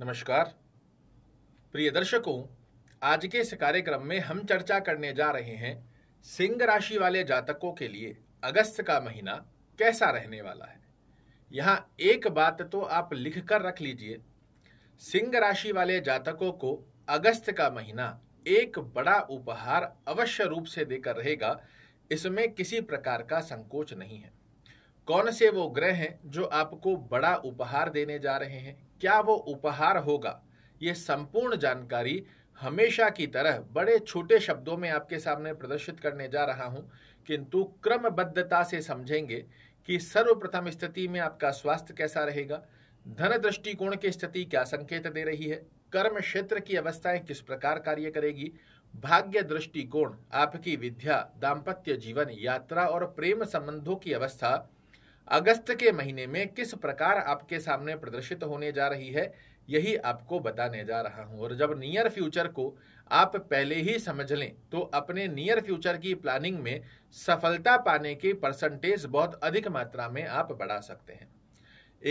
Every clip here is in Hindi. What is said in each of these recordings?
नमस्कार प्रिय दर्शकों आज के इस कार्यक्रम में हम चर्चा करने जा रहे हैं सिंह राशि वाले जातकों के लिए अगस्त का महीना कैसा रहने वाला है यहाँ एक बात तो आप लिख कर रख लीजिए सिंह राशि वाले जातकों को अगस्त का महीना एक बड़ा उपहार अवश्य रूप से देकर रहेगा इसमें किसी प्रकार का संकोच नहीं है कौन से वो ग्रह हैं जो आपको बड़ा उपहार देने जा रहे हैं क्या वो उपहार होगा ये संपूर्ण जानकारी हमेशा की तरह बड़े छोटे शब्दों में आपके सामने प्रदर्शित करने जा रहा हूं किंतु क्रमबद्धता से समझेंगे कि सर्वप्रथम स्थिति में आपका स्वास्थ्य कैसा रहेगा धन दृष्टिकोण की स्थिति क्या संकेत दे रही है कर्म क्षेत्र की अवस्थाएं किस प्रकार कार्य करेगी भाग्य दृष्टिकोण आपकी विद्या दाम्पत्य जीवन यात्रा और प्रेम संबंधों की अवस्था अगस्त के महीने में किस प्रकार आपके सामने प्रदर्शित होने जा रही है यही आपको बताने जा रहा हूं और जब नियर फ्यूचर को आप पहले ही समझ लें तो अपने नियर फ्यूचर की प्लानिंग में सफलता पाने के परसेंटेज बहुत अधिक मात्रा में आप बढ़ा सकते हैं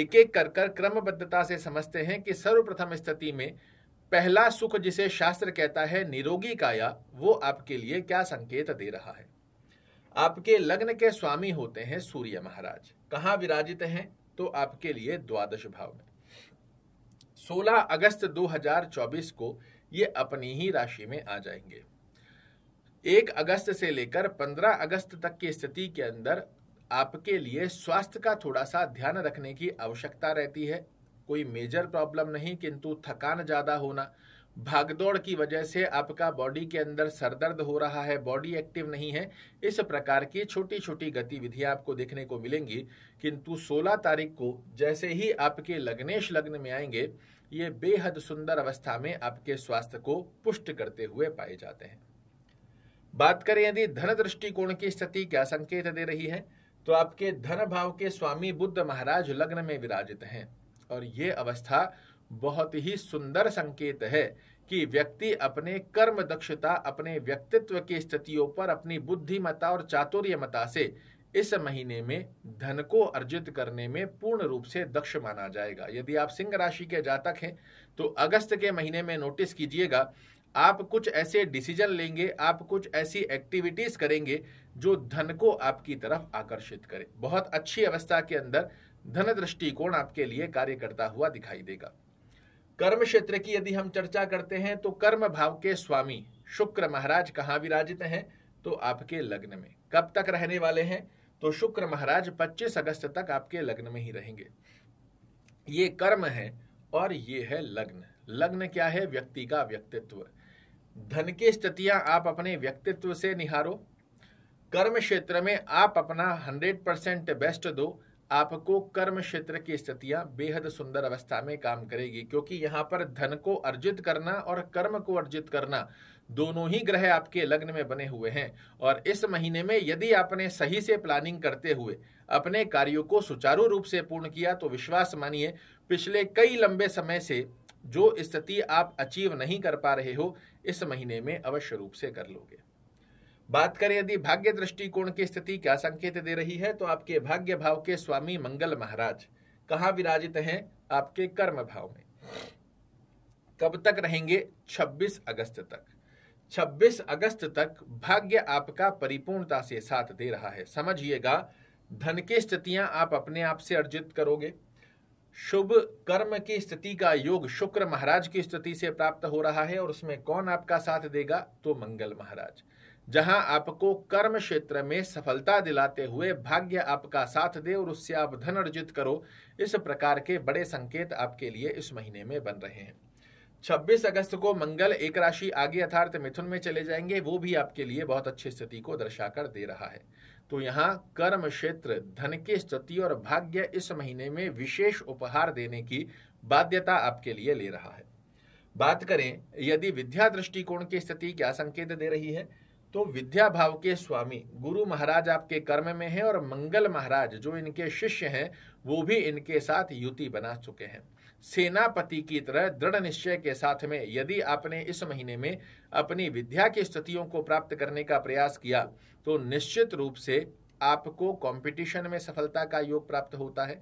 एक एक कर कर क्रमबद्धता से समझते हैं कि सर्वप्रथम स्थिति में पहला सुख जिसे शास्त्र कहता है निरोगी काया वो आपके लिए क्या संकेत दे रहा है आपके लग्न के स्वामी होते हैं सूर्य महाराज कहाँ विराजित हैं तो आपके लिए द्वादश भाव में 16 अगस्त 2024 को ये अपनी ही राशि में आ जाएंगे एक अगस्त से लेकर 15 अगस्त तक की स्थिति के अंदर आपके लिए स्वास्थ्य का थोड़ा सा ध्यान रखने की आवश्यकता रहती है कोई मेजर प्रॉब्लम नहीं किंतु थकान ज़्यादा होना भागदौड़ की वजह से आपका बॉडी के अंदर सरदर्द हो रहा है बॉडी एक्टिव नहीं है इस प्रकार की छोटी छोटी गतिविधियां आपको देखने को मिलेंगी किंतु 16 तारीख को जैसे ही आपके लग्नेश लग्न में आएंगे ये बेहद सुंदर अवस्था में आपके स्वास्थ्य को पुष्ट करते हुए पाए जाते हैं बात करें यदि धन दृष्टिकोण की स्थिति क्या संकेत दे रही है तो आपके धन भाव के स्वामी बुद्ध महाराज लग्न में विराजित हैं और ये अवस्था बहुत ही सुंदर संकेत है कि व्यक्ति अपने कर्म दक्षता अपने व्यक्तित्व की स्थितियों पर अपनी बुद्धिमता और चातुर्यमता से इस महीने में धन को अर्जित करने में पूर्ण रूप से दक्ष माना जाएगा यदि आप सिंह राशि के जातक हैं तो अगस्त के महीने में नोटिस कीजिएगा आप कुछ ऐसे डिसीजन लेंगे आप कुछ ऐसी एक्टिविटीज करेंगे जो धन को आपकी तरफ आकर्षित करे बहुत अच्छी अवस्था के अंदर धन दृष्टिकोण आपके लिए कार्य करता हुआ दिखाई देगा कर्म क्षेत्र की यदि हम चर्चा करते हैं तो कर्म भाव के स्वामी शुक्र महाराज कहाँ विराजित हैं तो आपके लग्न में कब तक रहने वाले हैं तो शुक्र महाराज 25 अगस्त तक आपके लग्न में ही रहेंगे ये कर्म है और ये है लग्न लग्न क्या है व्यक्ति का व्यक्तित्व धन की स्थितियां आप अपने व्यक्तित्व से निहारो कर्म क्षेत्र में आप अपना 100 परसेंट बेस्ट दो आपको कर्म क्षेत्र की स्थितियां बेहद सुंदर अवस्था में काम करेगी क्योंकि यहां पर धन को अर्जित करना और कर्म को अर्जित करना दोनों ही ग्रह आपके लग्न में बने हुए हैं और इस महीने में यदि आपने सही से प्लानिंग करते हुए अपने कार्यों को सुचारू रूप से पूर्ण किया तो विश्वास मानिए पिछले कई लंबे समय से जो स्थिति आप अचीव नहीं कर पा रहे हो इस महीने में अवश्य रूप से कर लोगे बात करें यदि भाग्य दृष्टिकोण की स्थिति क्या संकेत दे रही है तो आपके भाग्य भाव के स्वामी मंगल महाराज कहा विराजित हैं आपके कर्म भाव में कब तक रहेंगे 26 अगस्त तक 26 अगस्त तक भाग्य आपका परिपूर्णता से साथ दे रहा है समझिएगा धन की स्थितियां आप अपने आप से अर्जित करोगे शुभ कर्म की स्थिति का योग शुक्र महाराज की स्थिति से प्राप्त हो रहा है और उसमें कौन आपका साथ देगा तो मंगल महाराज जहां आपको कर्म क्षेत्र में सफलता दिलाते हुए भाग्य आपका साथ दे और उससे आप धन अर्जित करो इस प्रकार के बड़े संकेत आपके लिए इस महीने में बन रहे हैं 26 अगस्त को मंगल एक राशि आगे अर्थात मिथुन में चले जाएंगे वो भी आपके लिए बहुत अच्छी स्थिति को दर्शाकर दे रहा है तो यहाँ कर्म क्षेत्र धन की स्थिति और भाग्य इस महीने में विशेष उपहार देने की बाध्यता आपके लिए ले रहा है बात करें यदि विद्या दृष्टिकोण की स्थिति क्या संकेत दे रही है तो विद्या भाव के स्वामी गुरु महाराज आपके कर्म में हैं और मंगल महाराज जो इनके शिष्य हैं वो भी इनके साथ युति बना चुके हैं सेनापति की तरह दृढ़ निश्चय के साथ में यदि आपने इस महीने में अपनी विद्या की स्थितियों को प्राप्त करने का प्रयास किया तो निश्चित रूप से आपको कंपटीशन में सफलता का योग प्राप्त होता है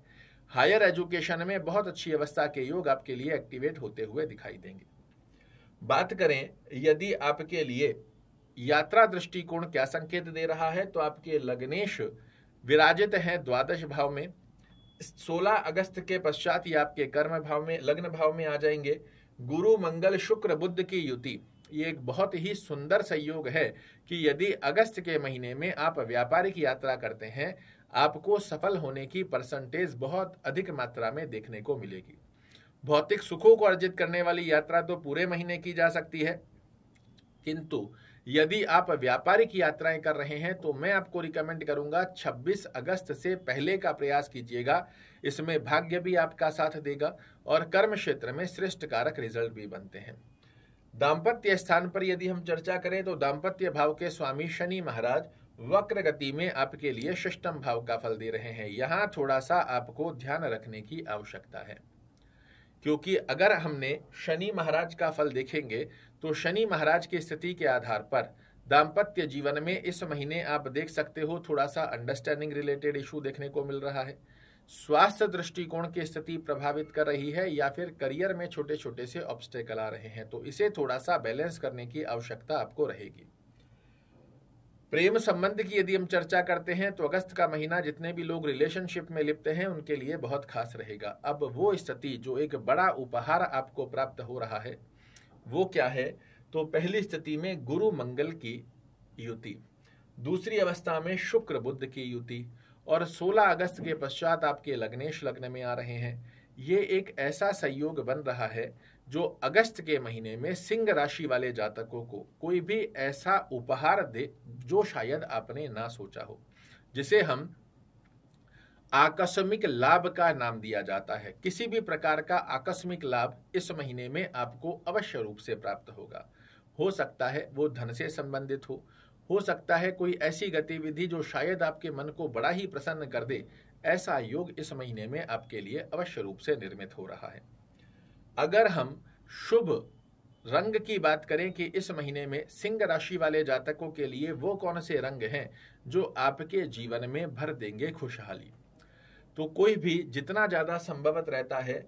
हायर एजुकेशन में बहुत अच्छी अवस्था के योग आपके लिए एक्टिवेट होते हुए दिखाई देंगे बात करें यदि आपके लिए यात्रा दृष्टिकोण क्या संकेत दे रहा है तो आपके लग्नेश विराजित हैं द्वादश भाव में 16 अगस्त के पश्चात ही आपके कर्म भाव में लग्न भाव में आ जाएंगे गुरु मंगल शुक्र बुद्ध की युति ये एक बहुत ही सुंदर संयोग है कि यदि अगस्त के महीने में आप व्यापारिक यात्रा करते हैं आपको सफल होने की परसेंटेज बहुत अधिक मात्रा में देखने को मिलेगी भौतिक सुखों को अर्जित करने वाली यात्रा तो पूरे महीने की जा सकती है किंतु यदि आप व्यापारिक यात्राएं कर रहे हैं तो मैं आपको रिकमेंड करूंगा 26 अगस्त से पहले का प्रयास कीजिएगा इसमें भाग्य भी आपका साथ देगा और कर्म क्षेत्र में श्रेष्ठ कारक रिजल्ट भी बनते हैं दाम्पत्य स्थान पर यदि हम चर्चा करें तो दाम्पत्य भाव के स्वामी शनि महाराज वक्र गति में आपके लिए शिष्टम भाव का फल दे रहे हैं यहाँ थोड़ा सा आपको ध्यान रखने की आवश्यकता है क्योंकि अगर हमने शनि महाराज का फल देखेंगे तो शनि महाराज की स्थिति के आधार पर दाम्पत्य जीवन में इस महीने आप देख सकते हो थोड़ा सा अंडरस्टैंडिंग रिलेटेड इशू देखने को मिल रहा है स्वास्थ्य दृष्टिकोण की स्थिति प्रभावित कर रही है या फिर करियर में छोटे छोटे से ऑब्स्टेकल आ रहे हैं तो इसे थोड़ा सा बैलेंस करने की आवश्यकता आपको रहेगी प्रेम संबंध की यदि हम चर्चा करते हैं तो अगस्त का महीना जितने भी लोग रिलेशनशिप में लिपते हैं उनके लिए बहुत खास रहेगा अब वो स्थिति जो एक बड़ा उपहार आपको प्राप्त हो रहा है वो क्या है तो पहली स्थिति में गुरु मंगल की युति दूसरी अवस्था में शुक्र बुद्ध की युति और 16 अगस्त के पश्चात आपके लग्नेश लग्न में आ रहे हैं ये एक ऐसा संयोग बन रहा है जो अगस्त के महीने में सिंह राशि वाले जातकों को कोई भी ऐसा उपहार दे जो शायद आपने ना सोचा हो जिसे हम आकस्मिक लाभ का नाम दिया जाता है किसी भी प्रकार का आकस्मिक लाभ इस महीने में आपको अवश्य रूप से प्राप्त होगा हो सकता है वो धन से संबंधित हो हो सकता है कोई ऐसी गतिविधि जो शायद आपके मन को बड़ा ही प्रसन्न कर दे ऐसा योग इस महीने में आपके लिए अवश्य रूप से निर्मित हो रहा है अगर हम शुभ रंग की बात करें कि इस महीने में सिंह राशि वाले जातकों के लिए वो कौन से रंग हैं जो आपके जीवन में भर देंगे खुशहाली तो कोई भी जितना ज़्यादा संभवत रहता है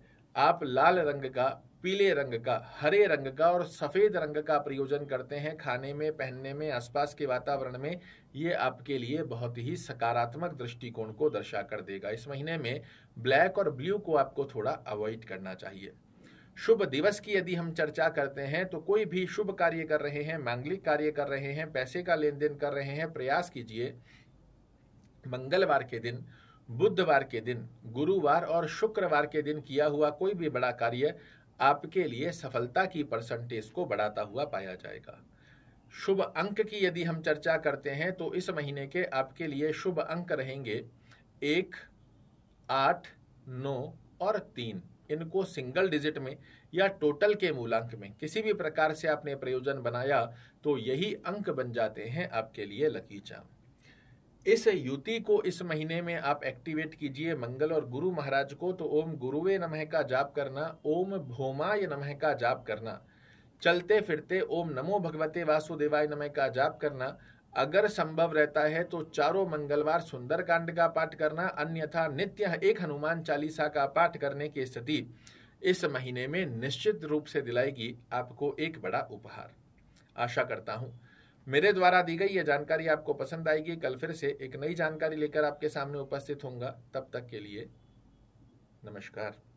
आप लाल रंग का पीले रंग का हरे रंग का और सफ़ेद रंग का प्रयोजन करते हैं खाने में पहनने में आसपास के वातावरण में ये आपके लिए बहुत ही सकारात्मक दृष्टिकोण को दर्शा कर देगा इस महीने में ब्लैक और ब्लू को आपको थोड़ा अवॉइड करना चाहिए शुभ दिवस की यदि हम चर्चा करते हैं तो कोई भी शुभ कार्य कर रहे हैं मांगलिक कार्य कर रहे हैं पैसे का लेन देन कर रहे हैं प्रयास कीजिए मंगलवार के दिन बुधवार के दिन गुरुवार और शुक्रवार के दिन किया हुआ कोई भी बड़ा कार्य आपके लिए सफलता की परसेंटेज को बढ़ाता हुआ पाया जाएगा शुभ अंक की यदि हम चर्चा करते हैं तो इस महीने के आपके लिए शुभ अंक रहेंगे एक आठ नौ और तीन इनको सिंगल डिजिट में या टोटल के मूलांक में किसी भी प्रकार से आपने प्रयोजन बनाया तो यही अंक बन जाते हैं आपके लिए लकी चाम इस युति को इस महीने में आप एक्टिवेट कीजिए मंगल और गुरु महाराज को तो ओम गुरुवे नमः का जाप करना ओम भोमाय नमः का जाप करना चलते फिरते ओम नमो भगवते वासुदेवाय नमः का जाप करना अगर संभव रहता है तो चारों मंगलवार सुंदर कांड का पाठ करना अन्यथा नित्य एक हनुमान चालीसा का पाठ करने की स्थिति इस महीने में निश्चित रूप से दिलाएगी आपको एक बड़ा उपहार आशा करता हूँ मेरे द्वारा दी गई यह जानकारी आपको पसंद आएगी कल फिर से एक नई जानकारी लेकर आपके सामने उपस्थित होंगे तब तक के लिए नमस्कार